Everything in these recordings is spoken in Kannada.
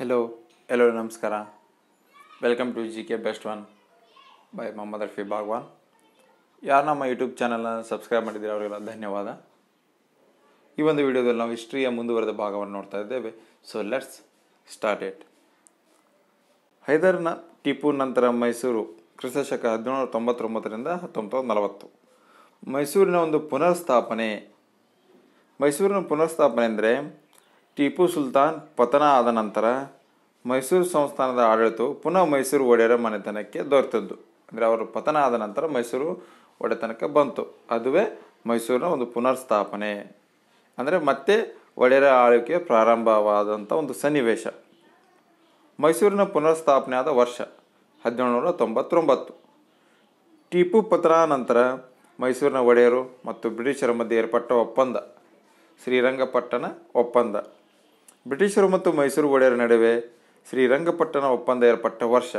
ಹೆಲೋ ಎಲ್ಲೋ ನಮಸ್ಕಾರ welcome to G K best one by Mohammad Rafi Bhagwan ಯಾರು ನಮ್ಮ ಯೂಟ್ಯೂಬ್ ಚಾನಲ್ನ ಸಬ್ಸ್ಕ್ರೈಬ್ ಮಾಡಿದ್ದೀರ ಅವರಿಗೆಲ್ಲ ಧನ್ಯವಾದ ಈ ಒಂದು ವಿಡಿಯೋದಲ್ಲಿ ನಾವು ಹಿಸ್ಟ್ರಿಯ ಮುಂದುವರೆದ ಭಾಗವನ್ನು ನೋಡ್ತಾ ಇದ್ದೇವೆ ಸೊ ಲೆಟ್ಸ್ ಸ್ಟಾರ್ಟ್ ಇಟ್ ಹೈದರ್ನ ಟಿಪ್ಪು ನಂತರ ಮೈಸೂರು ಕ್ರಿಸ್ತಶಕ ಹದಿನೇಳು ತೊಂಬತ್ತೊಂಬತ್ತರಿಂದ ಹತ್ತೊಂಬತ್ತು ನಲವತ್ತು ಮೈಸೂರಿನ ಒಂದು ಪುನರ್ಸ್ಥಾಪನೆ ಮೈಸೂರಿನ ಪುನರ್ಸ್ಥಾಪನೆ ಅಂದರೆ ಟೀಪು ಸುಲ್ತಾನ್ ಪತನ ಆದ ನಂತರ ಮೈಸೂರು ಸಂಸ್ಥಾನದ ಆಡಳಿತವು ಪುನಃ ಮೈಸೂರು ಒಡೆಯರ ಮನೆತನಕ್ಕೆ ದೊರೆತದ್ದು ಅಂದರೆ ಅವರು ಪತನ ಆದ ನಂತರ ಮೈಸೂರು ಒಡೆತನಕ್ಕೆ ಬಂತು ಅದುವೇ ಮೈಸೂರಿನ ಒಂದು ಪುನರ್ಸ್ಥಾಪನೆ ಅಂದರೆ ಮತ್ತೆ ಒಡೆಯರ ಆಳ್ವಿಕೆ ಪ್ರಾರಂಭವಾದಂಥ ಒಂದು ಸನ್ನಿವೇಶ ಮೈಸೂರಿನ ಪುನರ್ಸ್ಥಾಪನೆ ಆದ ವರ್ಷ ಹದಿನೇಳುನೂರ ತೊಂಬತ್ತೊಂಬತ್ತು ಟೀಪು ಪತನ ನಂತರ ಮೈಸೂರಿನ ಒಡೆಯರು ಮತ್ತು ಬ್ರಿಟಿಷರ ಮಧ್ಯೆ ಏರ್ಪಟ್ಟ ಒಪ್ಪಂದ ಶ್ರೀರಂಗಪಟ್ಟಣ ಒಪ್ಪಂದ ಬ್ರಿಟಿಷರು ಮತ್ತು ಮೈಸೂರು ಒಡೆಯರ ನಡುವೆ ಶ್ರೀರಂಗಪಟ್ಟಣ ಒಪ್ಪಂದ ಏರ್ಪಟ್ಟ ವರ್ಷ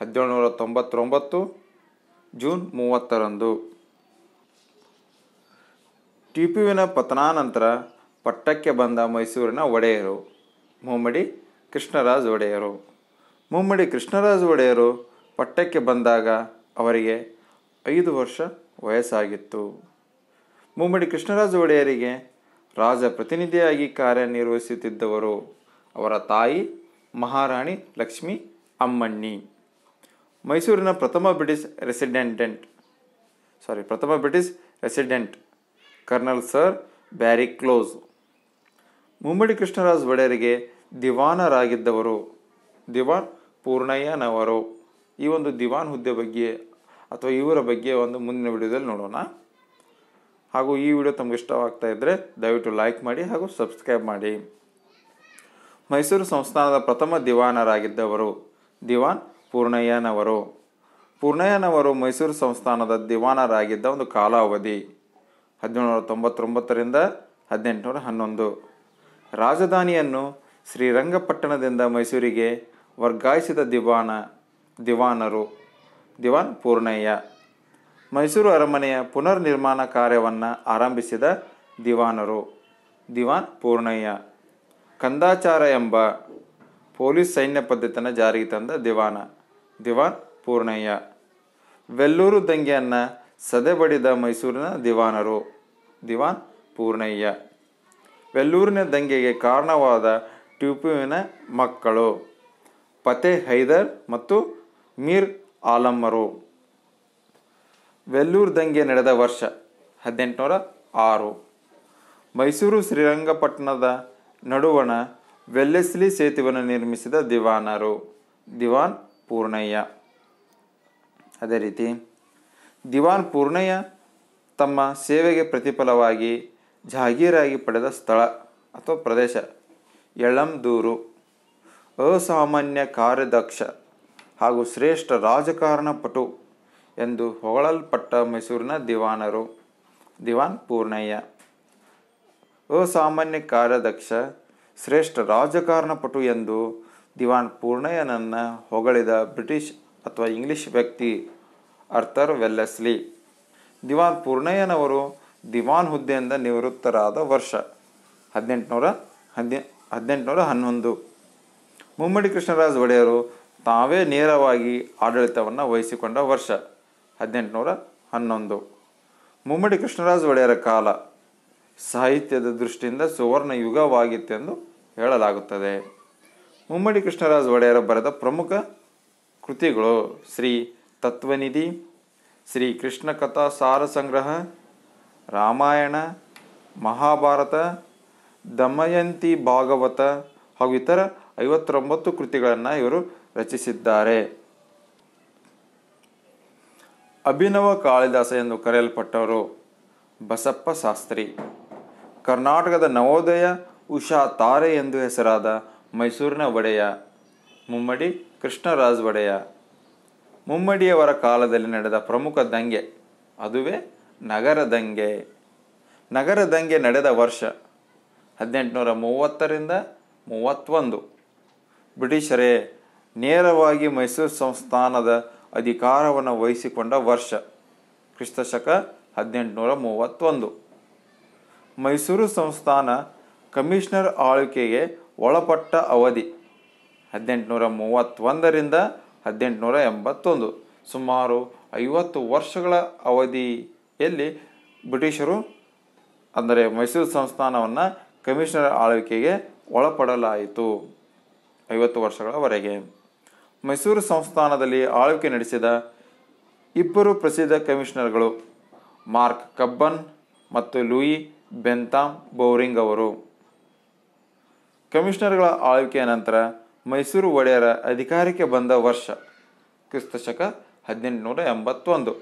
ಹದಿನೇಳುನೂರ ತೊಂಬತ್ತೊಂಬತ್ತು ಜೂನ್ ಮೂವತ್ತರಂದು ಟಿಪುವಿನ ಪತನಾನಂತರ ಪಟ್ಟಕ್ಕೆ ಬಂದ ಮೈಸೂರಿನ ಒಡೆಯರು ಮುಮ್ಮಡಿ ಕೃಷ್ಣರಾಜ ಒಡೆಯರು ಮುಮ್ಮಡಿ ಕೃಷ್ಣರಾಜ ಒಡೆಯರು ಪಟ್ಟಕ್ಕೆ ಬಂದಾಗ ಅವರಿಗೆ ಐದು ವರ್ಷ ವಯಸ್ಸಾಗಿತ್ತು ಮುಮ್ಮಡಿ ಕೃಷ್ಣರಾಜ ಒಡೆಯರಿಗೆ ರಾಜ ಪ್ರತಿನಿಧಿಯಾಗಿ ಕಾರ್ಯನಿರ್ವಹಿಸುತ್ತಿದ್ದವರು ಅವರ ತಾಯಿ ಮಹಾರಾಣಿ ಲಕ್ಷ್ಮಿ ಅಮ್ಮಣ್ಣಿ ಮೈಸೂರಿನ ಪ್ರಥಮ ಬ್ರಿಟಿಷ್ ರೆಸಿಡೆಂಟೆಂಟ್ ಸಾರಿ ಪ್ರಥಮ British resident colonel sir Barry Close Mummadi Krishnaraj ಒಡೆಯರಿಗೆ ದಿವಾನರಾಗಿದ್ದವರು ದಿವಾನ್ ಪೂರ್ಣಯ್ಯನವರು ಈ ಒಂದು ದಿವಾನ್ ಹುದ್ದೆ ಬಗ್ಗೆ ಅಥವಾ ಇವರ ಬಗ್ಗೆ ಒಂದು ಮುಂದಿನ ವಿಡಿಯೋದಲ್ಲಿ ನೋಡೋಣ ಹಾಗೂ ಈ ವಿಡಿಯೋ ತಮಗೆ ಇಷ್ಟವಾಗ್ತಾ ಇದ್ದರೆ ದಯವಿಟ್ಟು ಲೈಕ್ ಮಾಡಿ ಹಾಗೂ ಸಬ್ಸ್ಕ್ರೈಬ್ ಮಾಡಿ ಮೈಸೂರು ಸಂಸ್ಥಾನದ ಪ್ರಥಮ ದಿವಾನರಾಗಿದ್ದವರು ದಿವಾನ್ ಪೂರ್ಣಯ್ಯನವರು ಪೂರ್ಣಯ್ಯನವರು ಮೈಸೂರು ಸಂಸ್ಥಾನದ ದಿವಾನರಾಗಿದ್ದ ಒಂದು ಕಾಲಾವಧಿ ಹದಿನೇಳುನೂರ ತೊಂಬತ್ತೊಂಬತ್ತರಿಂದ ಹದಿನೆಂಟುನೂರ ಹನ್ನೊಂದು ರಾಜಧಾನಿಯನ್ನು ಶ್ರೀರಂಗಪಟ್ಟಣದಿಂದ ಮೈಸೂರಿಗೆ ವರ್ಗಾಯಿಸಿದ ದಿವಾನ ದಿವಾನರು ದಿವಾನ್ ಪೂರ್ಣಯ್ಯ ಮೈಸೂರು ಅರಮನೆಯ ಪುನರ್ ನಿರ್ಮಾಣ ಕಾರ್ಯವನ್ನು ಆರಂಭಿಸಿದ ದಿವಾನರು ದಿವಾನ್ ಪೂರ್ಣಯ್ಯ ಕಂದಾಚಾರ ಎಂಬ ಪೊಲೀಸ್ ಸೈನ್ಯ ಪದ್ಧತಿಯನ್ನು ಜಾರಿಗೆ ತಂದ ದಿವಾನ ದಿವಾನ್ ಪೂರ್ಣಯ್ಯ ವೆಲ್ಲೂರು ದಂಗೆಯನ್ನು ಸದೆಬಡಿದ ಮೈಸೂರಿನ ದಿವಾನರು ದಿವಾನ್ ಪೂರ್ಣಯ್ಯ ವೆಲ್ಲೂರಿನ ದಂಗೆಗೆ ಕಾರಣವಾದ ಟ್ಯೂಪುವಿನ ಮಕ್ಕಳು ಫತೇಹ್ ಹೈದರ್ ಮತ್ತು ಮೀರ್ ಆಲಮ್ಮರು ವೆಲ್ಲೂರ್ ದಂಗೆ ನಡೆದ ವರ್ಷ ಹದಿನೆಂಟುನೂರ ಆರು ಮೈಸೂರು ಶ್ರೀರಂಗಪಟ್ಟಣದ ನಡುವಣ ವೆಲ್ಲೆಸ್ಲಿ ಸೇತುವನ್ನು ನಿರ್ಮಿಸಿದ ದಿವಾನರು ದಿವಾನ್ ಪೂರ್ಣಯ್ಯ ಅದೇ ರೀತಿ ದಿವಾನ್ ಪೂರ್ಣಯ್ಯ ತಮ್ಮ ಸೇವೆಗೆ ಪ್ರತಿಫಲವಾಗಿ ಜಾಗೀರಾಗಿ ಪಡೆದ ಸ್ಥಳ ಅಥವಾ ಪ್ರದೇಶ ಎಳಂದೂರು ಅಸಾಮಾನ್ಯ ಕಾರ್ಯದಕ್ಷ ಹಾಗೂ ಶ್ರೇಷ್ಠ ರಾಜಕಾರಣ ಪಟು ಎಂದು ಹೊಗಳಲ್ಪಟ್ಟ ಮೈಸೂರಿನ ದಿವಾನರು ದಿವಾನ್ ಪೂರ್ಣಯ್ಯ ಅಸಾಮಾನ್ಯ ಕಾರ್ಯದಕ್ಷ ಶ್ರೇಷ್ಠ ರಾಜಕಾರಣಪಟು ಎಂದು ದಿವಾನ್ ಪೂರ್ಣಯ್ಯನನ್ನು ಹೊಗಳಿದ ಬ್ರಿಟಿಷ್ ಅಥವಾ ಇಂಗ್ಲಿಷ್ ವ್ಯಕ್ತಿ ಅರ್ಥರ್ ವೆಲ್ಲೆಸ್ಲಿ ದಿವಾನ್ ಪೂರ್ಣಯ್ಯನವರು ದಿವಾನ್ ಹುದ್ದೆಯಿಂದ ನಿವೃತ್ತರಾದ ವರ್ಷ ಹದಿನೆಂಟುನೂರ ಹದಿ ಹದಿನೆಂಟುನೂರ ಹನ್ನೊಂದು ಮುಮ್ಮಡಿ ಕೃಷ್ಣರಾಜ ಒಡೆಯರು ತಾವೇ ನೇರವಾಗಿ ಆಡಳಿತವನ್ನು ವಹಿಸಿಕೊಂಡ ವರ್ಷ ಹದಿನೆಂಟುನೂರ ಹನ್ನೊಂದು ಮುಮ್ಮಡಿ ಕೃಷ್ಣರಾಜ ಒಡೆಯರ ಕಾಲ ಸಾಹಿತ್ಯದ ದೃಷ್ಟಿಯಿಂದ ಸುವರ್ಣ ಯುಗವಾಗಿತ್ತೆಂದು ಹೇಳಲಾಗುತ್ತದೆ ಮುಮ್ಮಡಿ ಕೃಷ್ಣರಾಜ ಒಡೆಯರ ಬರೆದ ಪ್ರಮುಖ ಕೃತಿಗಳು ಶ್ರೀ ತತ್ವನಿಧಿ ಶ್ರೀ ಕೃಷ್ಣ ಕಥಾ ಸಾರ ಸಂಗ್ರಹ ರಾಮಾಯಣ ಮಹಾಭಾರತ ದಮಯಂತಿ ಭಾಗವತ ಹಾಗೂ ಇತರ ಐವತ್ತೊಂಬತ್ತು ಕೃತಿಗಳನ್ನು ಇವರು ರಚಿಸಿದ್ದಾರೆ ಅಭಿನವ ಕಾಳಿದಾಸ ಎಂದು ಕರೆಯಲ್ಪಟ್ಟವರು ಬಸಪ್ಪ ಶಾಸ್ತ್ರಿ ಕರ್ನಾಟಕದ ನವೋದಯ ಉಷಾ ತಾರೆ ಎಂದು ಹೆಸರಾದ ಮೈಸೂರಿನ ಒಡೆಯ ಮುಮ್ಮಡಿ ಕೃಷ್ಣರಾಜ್ ಒಡೆಯ ಮುಮ್ಮಡಿಯವರ ಕಾಲದಲ್ಲಿ ನಡೆದ ಪ್ರಮುಖ ದಂಗೆ ಅದುವೇ ನಗರ ದಂಗೆ ನಗರ ದಂಗೆ ನಡೆದ ವರ್ಷ ಹದಿನೆಂಟುನೂರ ಮೂವತ್ತರಿಂದ ಮೂವತ್ತೊಂದು ಬ್ರಿಟಿಷರೇ ನೇರವಾಗಿ ಮೈಸೂರು ಸಂಸ್ಥಾನದ ಅಧಿಕಾರವನ್ನು ವಹಿಸಿಕೊಂಡ ವರ್ಷ ಕ್ರಿಸ್ತಶಕ ಹದಿನೆಂಟುನೂರ ಮೂವತ್ತೊಂದು ಮೈಸೂರು ಸಂಸ್ಥಾನ ಕಮಿಷನರ್ ಆಳ್ವಿಕೆಗೆ ಒಳಪಟ್ಟ ಅವಧಿ ಹದಿನೆಂಟುನೂರ ಮೂವತ್ತೊಂದರಿಂದ ಹದಿನೆಂಟುನೂರ ಎಂಬತ್ತೊಂದು ಸುಮಾರು ಐವತ್ತು ವರ್ಷಗಳ ಅವಧಿಯಲ್ಲಿ ಬ್ರಿಟಿಷರು ಅಂದರೆ ಮೈಸೂರು ಸಂಸ್ಥಾನವನ್ನು ಕಮಿಷನರ್ ಆಳ್ವಿಕೆಗೆ ಒಳಪಡಲಾಯಿತು ಐವತ್ತು ವರ್ಷಗಳವರೆಗೆ ಮೈಸೂರು ಸಂಸ್ಥಾನದಲ್ಲಿ ಆಳ್ವಿಕೆ ನಡೆಸಿದ ಇಬ್ಬರು ಪ್ರಸಿದ್ಧ ಕಮಿಷನರ್ಗಳು ಮಾರ್ಕ್ ಕಬ್ಬನ್ ಮತ್ತು ಲೂಯಿ ಬೆಂತಾಮ್ ಬೌರಿಂಗ್ ಅವರು ಕಮಿಷನರ್ಗಳ ಆಳ್ವಿಕೆಯ ನಂತರ ಮೈಸೂರು ಒಡೆಯರ ಅಧಿಕಾರಕ್ಕೆ ಬಂದ ವರ್ಷ ಕ್ರಿಸ್ತಶಕ ಹದಿನೆಂಟುನೂರ ಎಂಬತ್ತೊಂದು